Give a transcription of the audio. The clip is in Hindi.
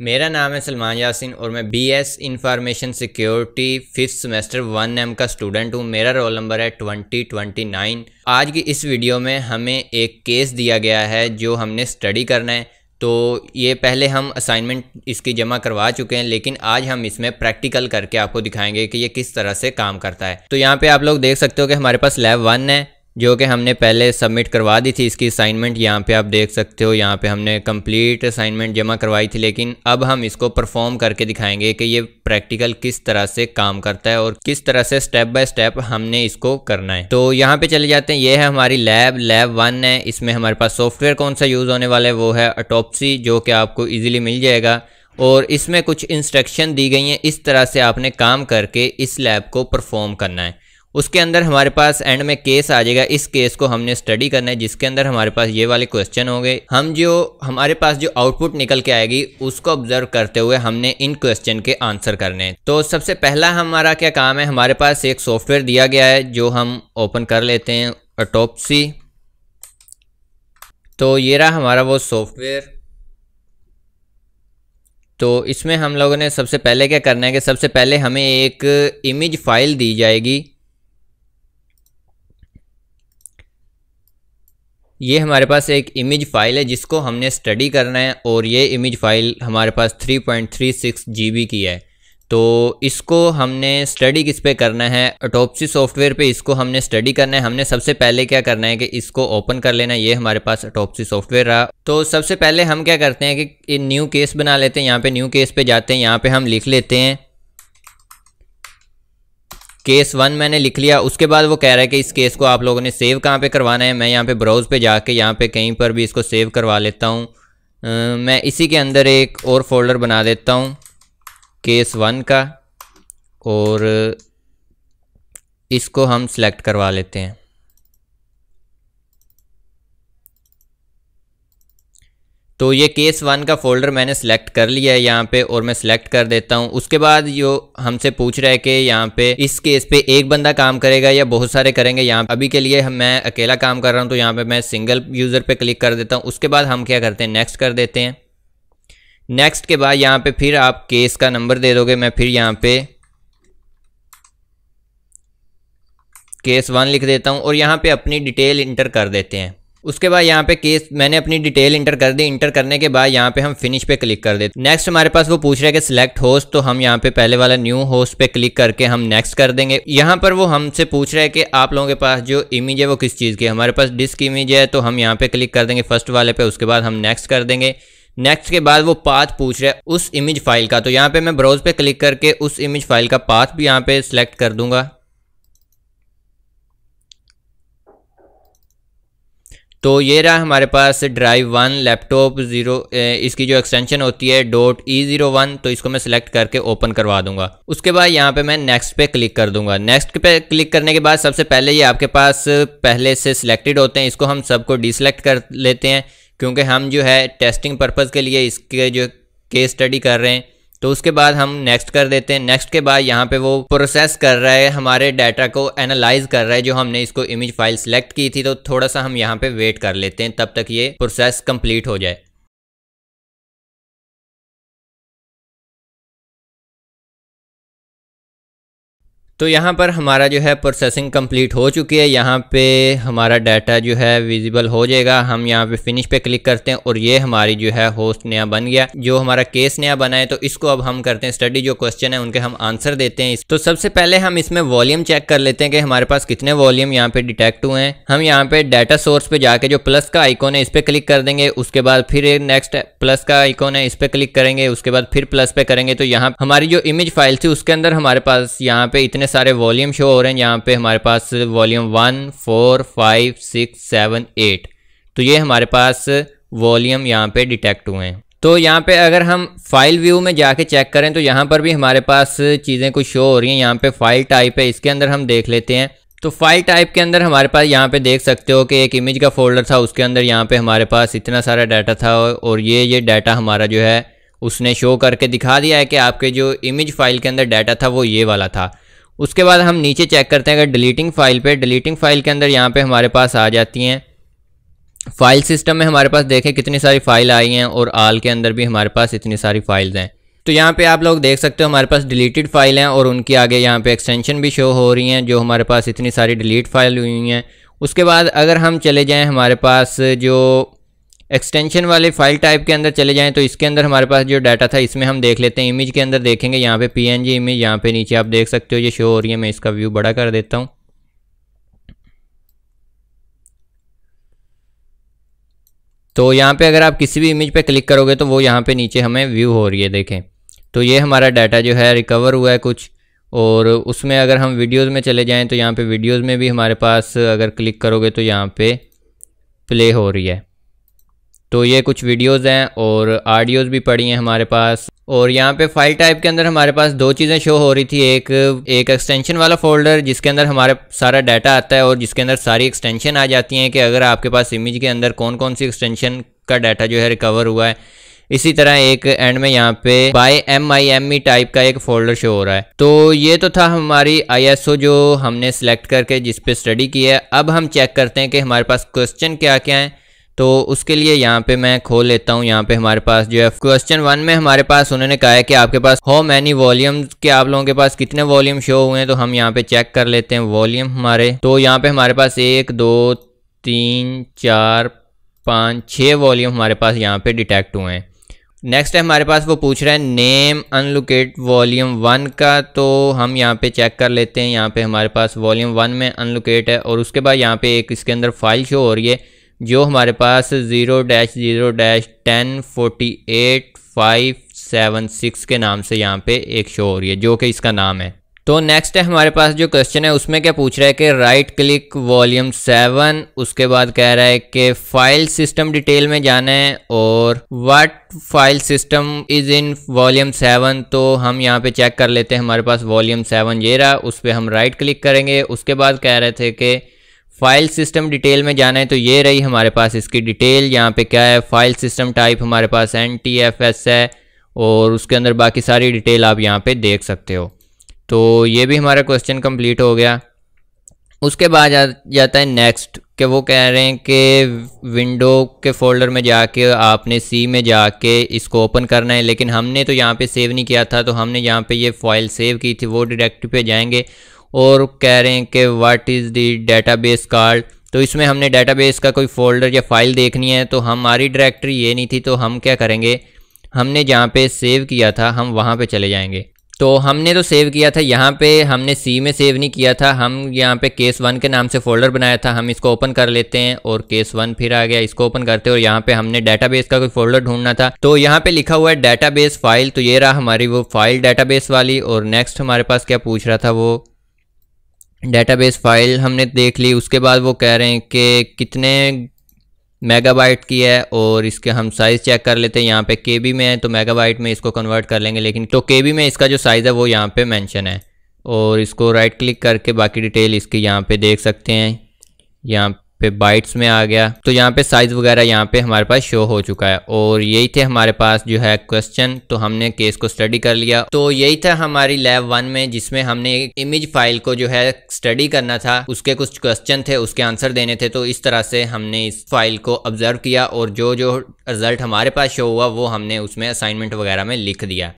मेरा नाम है सलमान यासिन और मैं B S information security fifth semester one M का स्टूडेंट हूँ मेरा रोल नंबर है ट्वेंटी ट्वेंटी नाइन आज की इस वीडियो में हमें एक केस दिया गया है जो हमने स्टडी करना है तो ये पहले हम असाइनमेंट इसकी जमा करवा चुके हैं लेकिन आज हम इसमें प्रैक्टिकल करके आपको दिखाएंगे कि ये किस तरह से काम करता है तो यहाँ पे आप लोग देख सकते हो कि हमारे पास लैब वन है जो कि हमने पहले सबमिट करवा दी थी इसकी असाइनमेंट यहाँ पे आप देख सकते हो यहाँ पे हमने कंप्लीट असाइनमेंट जमा करवाई थी लेकिन अब हम इसको परफॉर्म करके दिखाएंगे कि ये प्रैक्टिकल किस तरह से काम करता है और किस तरह से स्टेप बाय स्टेप हमने इसको करना है तो यहाँ पे चले जाते हैं ये है हमारी लैब लैब वन है इसमें हमारे पास सॉफ्टवेयर कौन सा यूज़ होने वाला है वो है अटोपसी जो कि आपको ईजिली मिल जाएगा और इसमें कुछ इंस्ट्रक्शन दी गई हैं इस तरह से आपने काम करके इस लैब को परफॉर्म करना है उसके अंदर हमारे पास एंड में केस आ जाएगा इस केस को हमने स्टडी करना है जिसके अंदर हमारे पास ये वाले क्वेश्चन होंगे हम जो हमारे पास जो आउटपुट निकल के आएगी उसको ऑब्जर्व करते हुए हमने इन क्वेश्चन के आंसर करने हैं तो सबसे पहला हमारा क्या काम है हमारे पास एक सॉफ्टवेयर दिया गया है जो हम ओपन कर लेते हैं अटोपसी तो ये रहा हमारा वो सॉफ्टवेयर तो इसमें हम लोगों ने सबसे पहले क्या करना है कि सबसे पहले हमें एक इमेज फाइल दी जाएगी ये हमारे पास एक इमेज फाइल है जिसको हमने स्टडी करना है और ये इमेज फाइल हमारे पास 3.36 जीबी की है तो इसको हमने स्टडी किस पे करना है अटोपसी सॉफ्टवेयर पे इसको हमने स्टडी करना है हमने सबसे पहले क्या करना है कि इसको ओपन कर लेना है ये हमारे पास अटोपसी सॉफ्टवेयर रहा तो सबसे पहले हम क्या करते हैं कि न्यू केस बना लेते हैं यहाँ पे न्यू केस पे जाते हैं यहाँ पे हम लिख लेते हैं केस वन मैंने लिख लिया उसके बाद वो कह रहा है कि इस केस को आप लोगों ने सेव कहाँ पे करवाना है मैं यहाँ पे ब्राउज़ पे जाके यहाँ पे कहीं पर भी इसको सेव करवा लेता हूँ मैं इसी के अंदर एक और फोल्डर बना देता हूँ केस वन का और इसको हम सेलेक्ट करवा लेते हैं तो ये केस वन का फ़ोल्डर मैंने सेलेक्ट कर लिया है यहाँ पे और मैं सेलेक्ट कर देता हूँ उसके बाद जो हमसे पूछ रहा है कि यहाँ पे इस केस पे एक बंदा काम करेगा या बहुत सारे करेंगे यहाँ अभी के लिए हम मैं अकेला काम कर रहा हूँ तो यहाँ पे मैं सिंगल यूज़र पे क्लिक कर देता हूँ उसके बाद हम क्या करते हैं नेक्स्ट कर देते हैं नेक्स्ट के बाद यहाँ पर फिर आप केस का नंबर दे दोगे मैं फिर यहाँ पर केस वन लिख देता हूँ और यहाँ पर अपनी डिटेल इंटर कर देते हैं उसके बाद यहाँ पे केस मैंने अपनी डिटेल इंटर कर दी इंटर करने के बाद यहाँ पे हम फिनिश पे क्लिक कर देते नेक्स्ट हमारे पास वो पूछ रहे हैं कि सिलेक्ट होस्ट तो हम यहाँ पे पहले वाला न्यू होस्ट पे क्लिक करके हम नेक्स्ट कर देंगे यहाँ पर वो हमसे पूछ रहे हैं कि आप लोगों के पास जो इमेज है वो किस चीज़ की हमारे पास डिस्क इमेज है तो हम यहाँ पे क्लिक कर देंगे फर्स्ट वाले पे उसके बाद हम नेक्स्ट कर देंगे नेक्स्ट के बाद वो पाथ पूछ रहे उस इमेज फाइल का तो यहाँ पे मैं ब्राउज पे क्लिक करके उस इमेज फाइल का पाथ भी यहाँ पे सिलेक्ट कर दूंगा तो ये रहा हमारे पास ड्राइव वन लैपटॉप ज़ीरो इसकी जो एक्सटेंशन होती है डॉट ई ज़ीरो वन तो इसको मैं सिलेक्ट करके ओपन करवा दूंगा उसके बाद यहाँ पे मैं नेक्स्ट पे क्लिक कर दूंगा नेक्स्ट पे क्लिक करने के बाद सबसे पहले ये आपके पास पहले से सिलेक्टेड होते हैं इसको हम सबको डिसलेक्ट कर लेते हैं क्योंकि हम जो है टेस्टिंग पर्पज़ के लिए इसके जो केस स्टडी कर रहे हैं तो उसके बाद हम नेक्स्ट कर देते हैं नेक्स्ट के बाद यहाँ पे वो प्रोसेस कर रहा है हमारे डाटा को एनालाइज कर रहा है जो हमने इसको इमेज फाइल सेलेक्ट की थी तो थोड़ा सा हम यहाँ पे वेट कर लेते हैं तब तक ये प्रोसेस कंप्लीट हो जाए तो यहाँ पर हमारा जो है प्रोसेसिंग कंप्लीट हो चुकी है यहाँ पे हमारा डाटा जो है विजिबल हो जाएगा हम यहाँ पे फिनिश पे क्लिक करते हैं और ये हमारी जो है होस्ट नया बन गया जो हमारा केस नया बना है तो इसको अब हम करते हैं स्टडी जो क्वेश्चन है उनके हम आंसर देते हैं तो सबसे पहले हम इसमें वॉल्यूम चेक कर लेते हैं कि हमारे पास कितने वॉल्यूम यहाँ पे डिटेक्ट हुए हैं हम यहाँ पे डाटा सोर्स पे जाके जो प्लस का आइकॉन है इस पर क्लिक कर देंगे उसके बाद फिर नेक्स्ट प्लस का आइकॉन है इस पर क्लिक करेंगे उसके बाद फिर प्लस पे करेंगे तो यहाँ हमारी जो इमेज फाइल थी उसके अंदर हमारे पास यहाँ पे इतने इतने सारे वॉल्यूम शो हो रहे हैं यहाँ पे हमारे पास volume one four five six seven eight तो ये हमारे पास वॉल्यूम यहाँ पे डिटेक्ट हुए हैं तो यहाँ पे अगर हम फाइल व्यू में जाके चेक करें तो यहाँ पर भी हमारे पास चीज़ें कुछ शो हो रही हैं यहाँ पे फाइल टाइप है इसके अंदर हम देख लेते हैं तो फाइल टाइप के अंदर हमारे पास यहाँ पे देख सकते हो कि एक इमेज का फोल्डर था उसके अंदर यहाँ पे हमारे पास इतना सारा डाटा था और ये ये डाटा हमारा जो है उसने शो करके दिखा दिया है कि आपके जो इमेज फाइल के अंदर डाटा था वो ये वाला था उसके बाद हम नीचे चेक करते हैं अगर डिलीटिंग फाइल पे डिलीटिंग फाइल के अंदर यहाँ पे हमारे पास आ जाती हैं फाइल सिस्टम में हमारे पास देखें कितनी सारी फाइल आई हैं और आल के अंदर भी हमारे पास इतनी सारी फाइल्स हैं तो यहाँ पे आप लोग देख सकते हो हमारे पास डिलीटेड फाइल हैं और उनकी आगे यहाँ पे एक्सटेंशन भी शो हो रही हैं जो हमारे पास इतनी सारी डिलीट फाइल हुई हैं उसके बाद अगर हम चले जाएँ हमारे पास जो एक्सटेंशन वाले फाइल टाइप के अंदर चले जाएं तो इसके अंदर हमारे पास जो डाटा था इसमें हम देख लेते हैं इमेज के अंदर देखेंगे यहाँ पे पीएनजी इमेज यहाँ पे नीचे आप देख सकते हो ये शो हो रही है मैं इसका व्यू बड़ा कर देता हूँ तो यहाँ पे अगर आप किसी भी इमेज पे क्लिक करोगे तो वो यहाँ पे नीचे हमें व्यू हो रही है देखें तो ये हमारा डाटा जो है रिकवर हुआ है कुछ और उसमें अगर हम वीडियोज़ में चले जाएँ तो यहाँ पर वीडियोज़ में भी हमारे पास अगर क्लिक करोगे तो यहाँ पर प्ले हो रही है तो ये कुछ वीडियोस हैं और आडियोज भी पड़ी हैं हमारे पास और यहाँ पे फाइल टाइप के अंदर हमारे पास दो चीज़ें शो हो रही थी एक एक एक्सटेंशन वाला फोल्डर जिसके अंदर हमारा सारा डाटा आता है और जिसके अंदर सारी एक्सटेंशन आ जाती हैं कि अगर आपके पास इमेज के अंदर कौन कौन सी एक्सटेंशन का डाटा जो है रिकवर हुआ है इसी तरह एक एंड में यहाँ पे by M I M E type का एक फोल्डर शो हो रहा है तो ये तो था हमारी आईएसओ जो हमने सेलेक्ट करके जिस पे स्टडी की है अब हम चेक करते हैं कि हमारे पास क्वेश्चन क्या क्या हैं तो उसके लिए यहाँ पे मैं खोल लेता हूँ यहाँ पे हमारे पास जो है क्वेश्चन वन में हमारे पास उन्होंने कहा है कि आपके पास हो मैनी वॉल्यूम के आप लोगों के पास कितने वॉल्यूम शो हुए हैं तो हम यहाँ पे चेक कर लेते हैं वॉल्यूम हमारे तो यहाँ पे हमारे पास एक दो तीन चार पाँच छः वॉल्यूम हमारे पास यहाँ पे डिटेक्ट हुए हैं नेक्स्ट है हमारे पास वो पूछ रहा है नेम अनलोकेट वॉल्यूम वन का तो हम यहाँ पे चेक कर लेते हैं यहाँ पे हमारे पास वॉल्यूम वन में अनलोकेट है और उसके बाद यहाँ पे एक इसके अंदर फाइल शो हो रही है जो हमारे पास zero dash zero dash ten forty eight five seven six के नाम से यहाँ पे एक शो हो रही है जो कि इसका नाम है तो नेक्स्ट है हमारे पास जो क्वेश्चन है उसमें क्या पूछ रहा है कि राइट क्लिक वॉल्यूम सेवन उसके बाद कह रहा है कि फाइल सिस्टम डिटेल में जाना है और what file system is in volume seven तो हम यहाँ पे चेक कर लेते हैं हमारे पास वॉल्यूम सेवन ये रहा उस पर हम राइट क्लिक करेंगे उसके बाद कह रहे थे कि फाइल सिस्टम डिटेल में जाना है तो ये रही हमारे पास इसकी डिटेल यहाँ पे क्या है फाइल सिस्टम टाइप हमारे पास एन टी एफ एस है और उसके अंदर बाकी सारी डिटेल आप यहाँ पे देख सकते हो तो ये भी हमारा क्वेश्चन कंप्लीट हो गया उसके बाद जा, जाता है नेक्स्ट कि वो कह रहे हैं कि विंडो के फोल्डर में जाके आपने सी में जाके इसको ओपन करना है लेकिन हमने तो यहाँ पे सेव नहीं किया था तो हमने यहाँ पे ये फाइल सेव की थी वो डिरेक्ट पे जाएंगे और कह रहे हैं कि what is the database card तो इसमें हमने डेटाबेस का कोई फ़ोल्डर या फाइल देखनी है तो हमारी डायरेक्टरी ये नहीं थी तो हम क्या करेंगे हमने जहाँ पे सेव किया था हम वहाँ पे चले जाएंगे तो हमने तो सेव किया था यहाँ पे हमने सी में सेव नहीं किया था हम यहाँ पे केस वन के नाम से फ़ोल्डर बनाया था हम इसको ओपन कर लेते हैं और केस वन फिर आ गया इसको ओपन करते हैं और यहाँ पे हमने डेटाबेस का कोई फ़ोल्डर ढूंढना था तो यहाँ पे लिखा हुआ है डेटाबेस फाइल तो ये रहा हमारी वो फाइल बेस वाली और नेक्स्ट हमारे पास क्या पूछ रहा था वो डेटाबेस फाइल हमने देख ली उसके बाद वो कह रहे हैं कि कितने मेगाबाइट की है और इसके हम साइज़ चेक कर लेते हैं यहाँ पे केबी में है तो मेगाबाइट में इसको कन्वर्ट कर लेंगे लेकिन तो केबी में इसका जो साइज़ है वो यहाँ पे मेंशन है और इसको राइट क्लिक करके बाकी डिटेल इसकी यहाँ पे देख सकते हैं यहाँ फिर बाइट्स में आ गया तो यहाँ पे साइज वगैरह यहाँ पे हमारे पास शो हो चुका है और यही थे हमारे पास जो है क्वेश्चन तो हमने केस को स्टडी कर लिया तो यही था हमारी लैब वन में जिसमें हमने एक इमेज फाइल को जो है स्टडी करना था उसके कुछ क्वेश्चन थे उसके आंसर देने थे तो इस तरह से हमने इस फाइल को ऑब्जर्व किया और जो जो रिजल्ट हमारे पास शो हुआ वो हमने उसमें असाइनमेंट वगैरह में लिख दिया